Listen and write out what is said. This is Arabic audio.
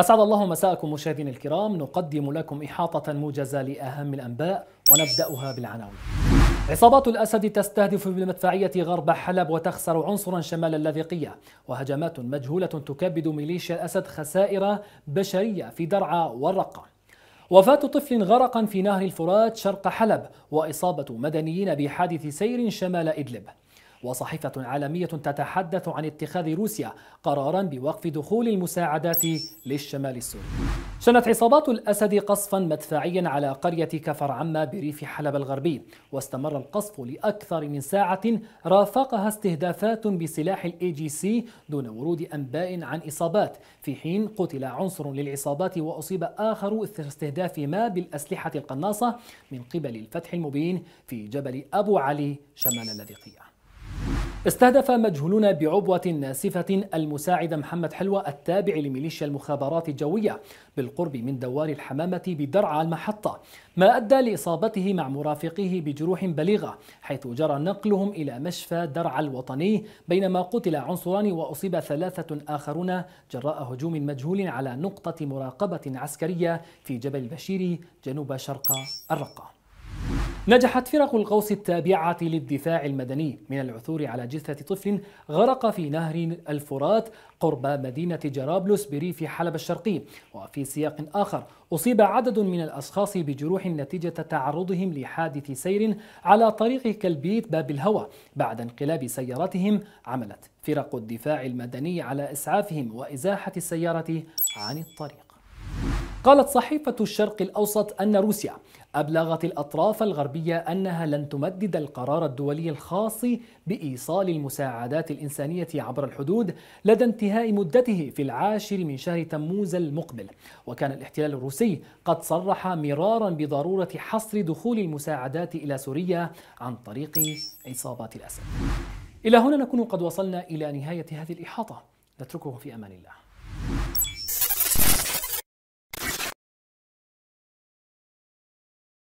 أسعد الله مساءكم مشاهدينا الكرام نقدم لكم إحاطة موجزة لأهم الأنباء ونبدأها بالعناوين عصابات الأسد تستهدف بالمدفعية غرب حلب وتخسر عنصرا شمال اللاذقية وهجمات مجهولة تكبد ميليشيا الأسد خسائر بشرية في درعا والرقة وفاة طفل غرقا في نهر الفرات شرق حلب وإصابة مدنيين بحادث سير شمال إدلب وصحيفة عالمية تتحدث عن اتخاذ روسيا قرارا بوقف دخول المساعدات للشمال السوري شنت عصابات الأسد قصفا مدفعيا على قرية كفر عما بريف حلب الغربي واستمر القصف لأكثر من ساعة رافقها استهدافات بسلاح الاي جي سي دون ورود أنباء عن إصابات في حين قتل عنصر للعصابات وأصيب آخر إثر استهداف ما بالأسلحة القناصة من قبل الفتح المبين في جبل أبو علي شمال اللاذقية استهدف مجهولون بعبوة ناسفة المساعد محمد حلوى التابع لميليشيا المخابرات الجوية بالقرب من دوار الحمامة بدرعا المحطة ما أدى لإصابته مع مرافقيه بجروح بليغة حيث جرى نقلهم إلى مشفى درعا الوطني بينما قتل عنصران وأصيب ثلاثة آخرون جراء هجوم مجهول على نقطة مراقبة عسكرية في جبل البشير جنوب شرق الرقة نجحت فرق القوس التابعة للدفاع المدني من العثور على جثة طفل غرق في نهر الفرات قرب مدينة جرابلس بريف حلب الشرقي وفي سياق آخر أصيب عدد من الأشخاص بجروح نتيجة تعرضهم لحادث سير على طريق كلبيت باب الهوى بعد انقلاب سيارتهم عملت فرق الدفاع المدني على إسعافهم وإزاحة السيارة عن الطريق قالت صحيفة الشرق الأوسط أن روسيا أبلغت الأطراف الغربية أنها لن تمدد القرار الدولي الخاص بإيصال المساعدات الإنسانية عبر الحدود لدى انتهاء مدته في العاشر من شهر تموز المقبل وكان الاحتلال الروسي قد صرح مرارا بضرورة حصر دخول المساعدات إلى سوريا عن طريق عصابات الأسد إلى هنا نكون قد وصلنا إلى نهاية هذه الإحاطة نتركه في أمان الله